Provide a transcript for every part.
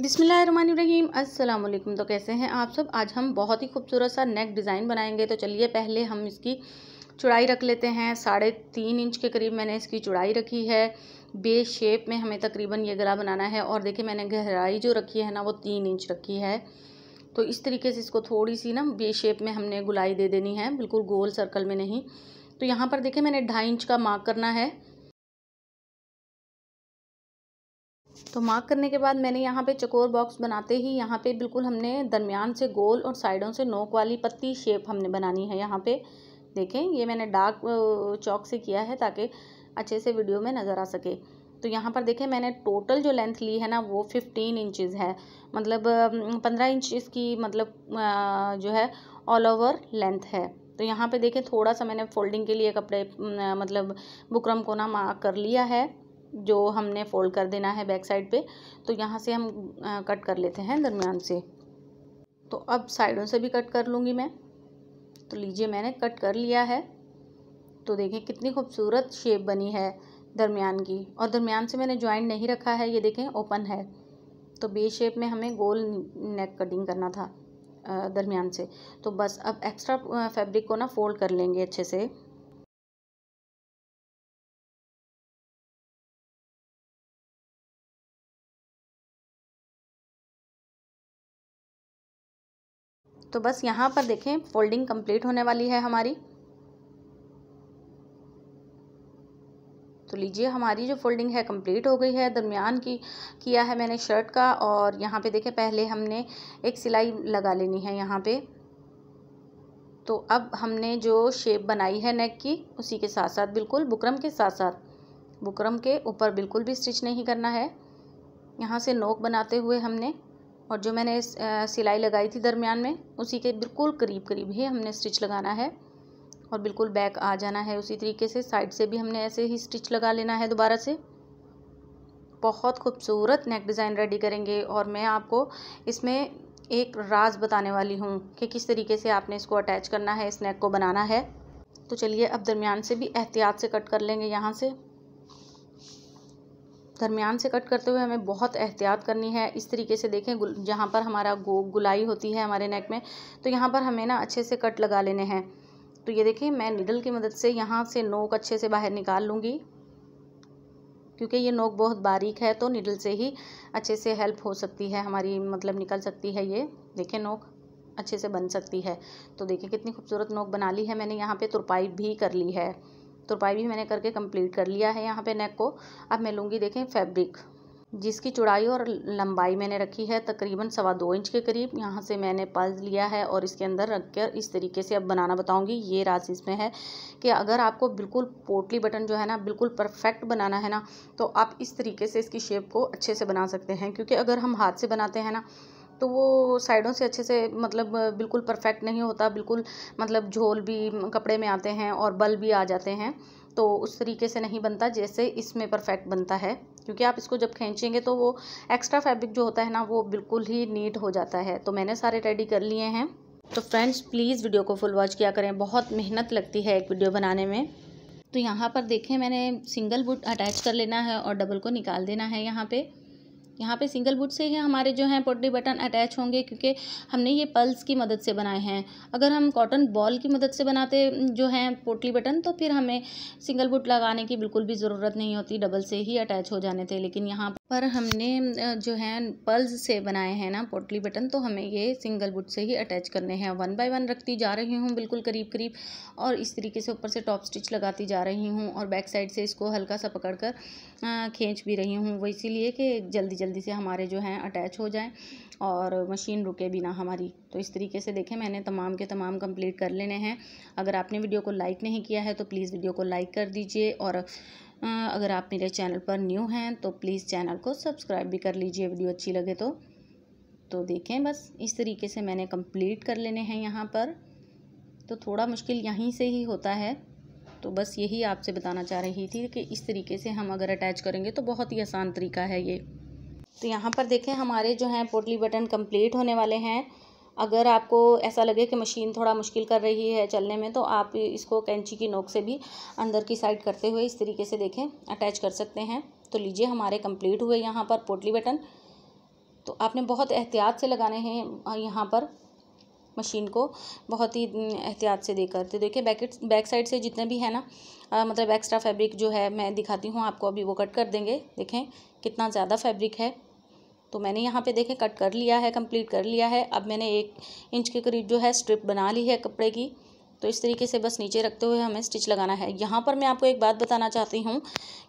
बिसमीम अल्लाम तो कैसे हैं आप सब आज हम बहुत ही खूबसूरत सा नेक डिज़ाइन बनाएंगे तो चलिए पहले हम इसकी चुड़ाई रख लेते हैं साढ़े तीन इंच के करीब मैंने इसकी चुड़ाई रखी है बे शेप में हमें तकरीबन ये गला बनाना है और देखिए मैंने गहराई जो रखी है ना वो तीन इंच रखी है तो इस तरीके से इसको थोड़ी सी ना बे शेप में हमने गुलाई दे देनी है बिल्कुल गोल सर्कल में नहीं तो यहाँ पर देखिए मैंने ढाई इंच का मार्क करना है तो मार्क करने के बाद मैंने यहाँ पे चकोर बॉक्स बनाते ही यहाँ पे बिल्कुल हमने दरमियान से गोल और साइडों से नोक वाली पत्ती शेप हमने बनानी है यहाँ पे देखें ये मैंने डार्क चौक से किया है ताकि अच्छे से वीडियो में नज़र आ सके तो यहाँ पर देखें मैंने टोटल जो लेंथ ली है ना वो फिफ्टीन इंचज़ है मतलब पंद्रह इंच इसकी मतलब जो है ऑल ओवर लेंथ है तो यहाँ पे देखें थोड़ा सा मैंने फोल्डिंग के लिए कपड़े मतलब बुकरम को ना मार्क कर लिया है जो हमने फोल्ड कर देना है बैक साइड पे तो यहाँ से हम कट कर लेते हैं दरमियान से तो अब साइडों से भी कट कर लूँगी मैं तो लीजिए मैंने कट कर लिया है तो देखें कितनी खूबसूरत शेप बनी है दरमियान की और दरमियान से मैंने ज्वाइंट नहीं रखा है ये देखें ओपन है तो बे शेप में हमें गोल नेक कटिंग करना था दरमियान से तो बस अब एक्स्ट्रा फैब्रिक को ना फोल्ड कर लेंगे अच्छे से तो बस यहाँ पर देखें फोल्डिंग कंप्लीट होने वाली है हमारी तो लीजिए हमारी जो फोल्डिंग है कंप्लीट हो गई है दरमियान की किया है मैंने शर्ट का और यहाँ पे देखें पहले हमने एक सिलाई लगा लेनी है यहाँ पे तो अब हमने जो शेप बनाई है नेक की उसी के साथ साथ बिल्कुल बुकरम के साथ साथ बुकरम के ऊपर बिल्कुल भी स्टिच नहीं करना है यहाँ से नोक बनाते हुए हमने और जो मैंने सिलाई लगाई थी दरमियान में उसी के बिल्कुल करीब करीब ही हमने स्टिच लगाना है और बिल्कुल बैक आ जाना है उसी तरीके से साइड से भी हमने ऐसे ही स्टिच लगा लेना है दोबारा से बहुत खूबसूरत नेक डिज़ाइन रेडी करेंगे और मैं आपको इसमें एक राज बताने वाली हूँ कि किस तरीके से आपने इसको अटैच करना है इस नेक को बनाना है तो चलिए अब दरमियान से भी एहतियात से कट कर लेंगे यहाँ से दरमियान से कट करते हुए हमें बहुत एहतियात करनी है इस तरीके से देखें जहाँ पर हमारा गो गुलाई होती है हमारे नेक में तो यहाँ पर हमें ना अच्छे से कट लगा लेने हैं तो ये देखें मैं निडल की मदद से यहाँ से नोक अच्छे से बाहर निकाल लूँगी क्योंकि ये नोक बहुत बारीक है तो निडल से ही अच्छे से हेल्प हो सकती है हमारी मतलब निकल सकती है ये देखें नोक अच्छे से बन सकती है तो देखें कितनी खूबसूरत नोक बना ली है मैंने यहाँ पे तुरपाई भी कर ली है तुरपाई भी मैंने करके कंप्लीट कर लिया है यहाँ पे नेक को अब मैं लूँगी देखें फैब्रिक जिसकी चौड़ाई और लंबाई मैंने रखी है तकरीबन सवा दो इंच के करीब यहाँ से मैंने पल्स लिया है और इसके अंदर रख कर इस तरीके से अब बनाना बताऊँगी ये राज इसमें है कि अगर आपको बिल्कुल पोटली बटन जो है ना बिल्कुल परफेक्ट बनाना है ना तो आप इस तरीके से इसकी शेप को अच्छे से बना सकते हैं क्योंकि अगर हम हाथ से बनाते हैं ना तो वो साइडों से अच्छे से मतलब बिल्कुल परफेक्ट नहीं होता बिल्कुल मतलब झोल भी कपड़े में आते हैं और बल भी आ जाते हैं तो उस तरीके से नहीं बनता जैसे इसमें परफेक्ट बनता है क्योंकि आप इसको जब खींचेंगे तो वो एक्स्ट्रा फैब्रिक जो होता है ना वो बिल्कुल ही नीट हो जाता है तो मैंने सारे रेडी कर लिए हैं तो फ्रेंड्स प्लीज़ वीडियो को फुल वॉच किया करें बहुत मेहनत लगती है एक वीडियो बनाने में तो यहाँ पर देखें मैंने सिंगल बुट अटैच कर लेना है और डबल को निकाल देना है यहाँ पर यहाँ पे सिंगल बुट से ही हमारे जो हैं पोटली बटन अटैच होंगे क्योंकि हमने ये पल्स की मदद से बनाए हैं अगर हम कॉटन बॉल की मदद से बनाते जो हैं पोटली बटन तो फिर हमें सिंगल बुट लगाने की बिल्कुल भी ज़रूरत नहीं होती डबल से ही अटैच हो जाने थे लेकिन यहाँ पर हमने जो है पल्स से बनाए हैं ना पोटली बटन तो हमें ये सिंगल बुट से ही अटैच करने हैं वन बाय वन रखती जा रही हूँ बिल्कुल करीब करीब और इस तरीके से ऊपर से टॉप स्टिच लगाती जा रही हूँ और बैक साइड से इसको हल्का सा पकड़ कर खींच भी रही हूँ वो इसीलिए कि जल्दी जल्दी जल्दी से हमारे जो हैं अटैच हो जाएँ और मशीन रुके बिना हमारी तो इस तरीके से देखें मैंने तमाम के तमाम कंप्लीट कर लेने हैं अगर आपने वीडियो को लाइक नहीं किया है तो प्लीज़ वीडियो को लाइक कर दीजिए और अगर आप मेरे चैनल पर न्यू हैं तो प्लीज़ चैनल को सब्सक्राइब भी कर लीजिए वीडियो अच्छी लगे तो तो देखें बस इस तरीके से मैंने कंप्लीट कर लेने हैं यहाँ पर तो थोड़ा मुश्किल यहीं से ही होता है तो बस यही आपसे बताना चाह रही थी कि इस तरीके से हम अगर अटैच करेंगे तो बहुत ही आसान तरीका है ये तो यहाँ पर देखें हमारे जो हैं पोटली बटन कंप्लीट होने वाले हैं अगर आपको ऐसा लगे कि मशीन थोड़ा मुश्किल कर रही है चलने में तो आप इसको कैंची की नोक से भी अंदर की साइड करते हुए इस तरीके से देखें अटैच कर सकते हैं तो लीजिए हमारे कंप्लीट हुए यहाँ पर पोटली बटन तो आपने बहुत एहतियात से लगाने हैं यहाँ पर मशीन को बहुत ही एहतियात से देकर तो देखिए बैक बैक साइड से जितने भी है ना आ, मतलब एक्स्ट्रा फैब्रिक जो है मैं दिखाती हूँ आपको अभी वो कट कर देंगे देखें कितना ज़्यादा फैब्रिक है तो मैंने यहाँ पे देखें कट कर लिया है कंप्लीट कर लिया है अब मैंने एक इंच के करीब जो है स्ट्रिप बना ली है कपड़े की तो इस तरीके से बस नीचे रखते हुए हमें स्टिच लगाना है यहाँ पर मैं आपको एक बात बताना चाहती हूँ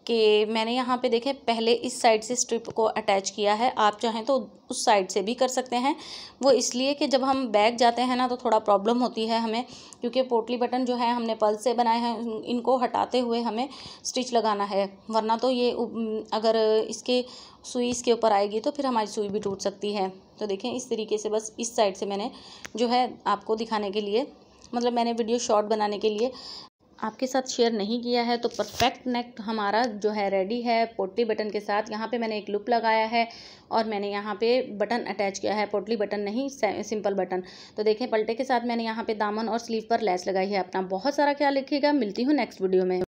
कि मैंने यहाँ पे देखें पहले इस साइड से स्ट्रिप को अटैच किया है आप चाहें तो उस साइड से भी कर सकते हैं वो इसलिए कि जब हम बैग जाते हैं ना तो थोड़ा प्रॉब्लम होती है हमें क्योंकि पोटली बटन जो है हमने पल से बनाए हैं इनको हटाते हुए हमें स्टिच लगाना है वरना तो ये अगर इसके सुई इसके ऊपर आएगी तो फिर हमारी सुई भी टूट सकती है तो देखें इस तरीके से बस इस साइड से मैंने जो है आपको दिखाने के लिए मतलब मैंने वीडियो शॉर्ट बनाने के लिए आपके साथ शेयर नहीं किया है तो परफेक्ट नेक हमारा जो है रेडी है पोटली बटन के साथ यहाँ पे मैंने एक लुप लगाया है और मैंने यहाँ पे बटन अटैच किया है पोटली बटन नहीं सिंपल बटन तो देखें पलटे के साथ मैंने यहाँ पे दामन और स्लीव पर लेस लगाई है अपना बहुत सारा ख्याल रखिएगा मिलती हूँ नेक्स्ट वीडियो में